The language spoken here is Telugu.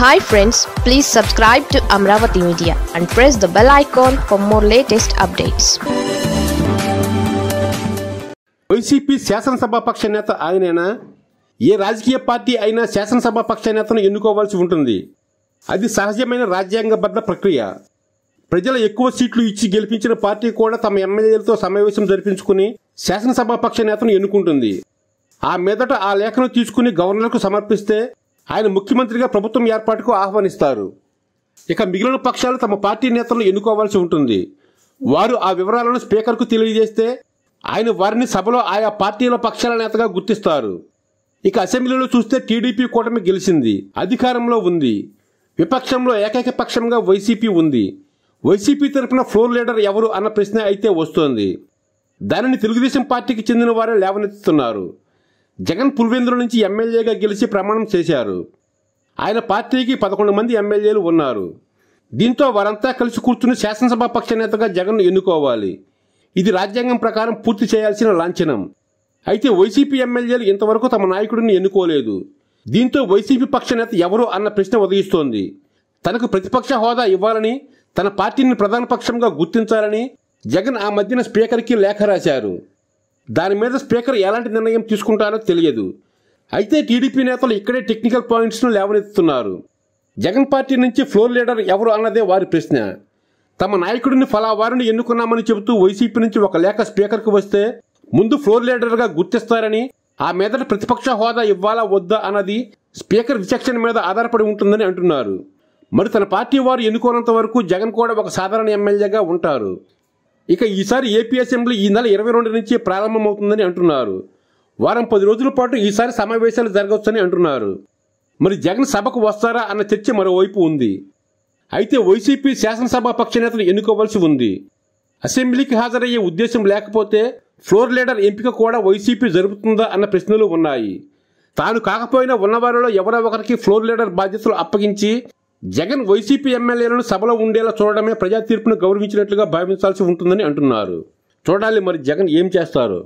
hi friends please subscribe to Amaravati media and press the bell icon for more latest updates YCP పక్ష నేత ఆయనైనా ఏ రాజకీయ పార్టీ అయినా పక్ష నేతను ఎన్నుకోవాల్సి ఉంటుంది అది సహజమైన రాజ్యాంగబద్ధ ప్రక్రియ ప్రజల ఎక్కువ సీట్లు ఇచ్చి గెలిపించిన పార్టీ కూడా తమ ఎమ్మెల్యేలతో సమావేశం జరిపించుకుని పక్ష నేతను ఎన్నుకుంటుంది ఆ మీదట ఆ లేఖను తీసుకుని గవర్నర్కు సమర్పిస్తే ఆయన ముఖ్యమంత్రిగా ప్రభుత్వం ఏర్పాటుకు ఆహ్వానిస్తారు ఇక మిగిలిన పక్షాలు తమ పార్టీ నేతలను ఎన్నుకోవాల్సి ఉంటుంది వారు ఆ వివరాలను స్పీకర్కు తెలియజేస్తే ఆయన వారిని సభలో ఆయా పార్టీల పక్షాల నేతగా గుర్తిస్తారు ఇక అసెంబ్లీలో చూస్తే టీడీపీ కూటమి గెలిచింది అధికారంలో ఉంది విపక్షంలో ఏకైక పక్షంగా వైసీపీ ఉంది వైసీపీ తరఫున ఫ్లోర్ లీడర్ ఎవరు అన్న ప్రశ్న అయితే వస్తోంది దానిని తెలుగుదేశం పార్టీకి చెందిన వారే లేవనెత్తుతున్నారు జగన్ పుల్వేంద్ర నుంచి ఎమ్మెల్యేగా గెలిచి ప్రమాణం చేశారు ఆయన పార్టీకి పదకొండు మంది ఎమ్మెల్యేలు ఉన్నారు దీంతో వారంతా కలిసి కూర్చుని శాసనసభ పక్ష నేతగా జగన్ను ఎన్నుకోవాలి ఇది రాజ్యాంగం ప్రకారం పూర్తి చేయాల్సిన లాంఛనం అయితే వైసీపీ ఎమ్మెల్యేలు ఇంతవరకు తమ నాయకుడిని ఎన్నుకోలేదు దీంతో వైసీపీ పక్ష నేత ఎవరు అన్న ప్రశ్న ఉదయిస్తోంది తనకు ప్రతిపక్ష హోదా ఇవ్వాలని తన పార్టీని ప్రధాన పక్షంగా గుర్తించాలని జగన్ ఆ మధ్యన స్పీకర్కి లేఖ రాశారు దాని మీద స్పీకర్ ఎలాంటి నిర్ణయం తీసుకుంటారో తెలియదు అయితే టీడీపీ నేతలు ఇక్కడే టెక్నికల్ పాయింట్స్ను లేవనెత్తుతున్నారు జగన్ పార్టీ నుంచి ఫ్లోర్ లీడర్ ఎవరు అన్నదే వారి ప్రశ్న తమ నాయకుడిని ఫలావారిని ఎన్నుకున్నామని చెబుతూ వైసీపీ నుంచి ఒక లేఖ స్పీకర్కు వస్తే ముందు ఫ్లోర్ లీడర్గా గుర్తిస్తారని ఆ మీద ప్రతిపక్ష హోదా ఇవ్వాలా వద్దా అన్నది స్పీకర్ విచక్షణ మీద ఆధారపడి ఉంటుందని అంటున్నారు మరి తన పార్టీ వారు ఎన్నుకోనంత వరకు జగన్ కూడా ఒక సాధారణ ఎమ్మెల్యేగా ఉంటారు ఇక ఈసారి ఏపీ అసెంబ్లీ ఈ నెల ఇరవై రెండు నుంచి ప్రారంభమవుతుందని అంటున్నారు వారం పది రోజుల పాటు ఈసారి సమావేశాలు జరగవచ్చని అంటున్నారు మరి జగన్ సభకు వస్తారా అన్న చర్చ మరోవైపు ఉంది అయితే వైసీపీ శాసనసభ పక్ష నేతను ఎన్నుకోవాల్సి ఉంది అసెంబ్లీకి హాజరయ్యే ఉద్దేశం లేకపోతే ఫ్లోర్ లీడర్ ఎంపిక కూడా వైసీపీ జరుపుతుందా అన్న ప్రశ్నలు ఉన్నాయి తాను కాకపోయినా ఉన్నవారిలో ఎవరో ఒకరికి ఫ్లోర్ లీడర్ బాధ్యతలు అప్పగించి జగన్ వైసీపీ ఎమ్మెల్యేలను సభలో ఉండేలా చూడడమే ప్రజా తీర్పును గౌరవించినట్లుగా భావించాల్సి ఉంటుందని అంటున్నారు చూడాలి మరి జగన్ ఏం చేస్తారు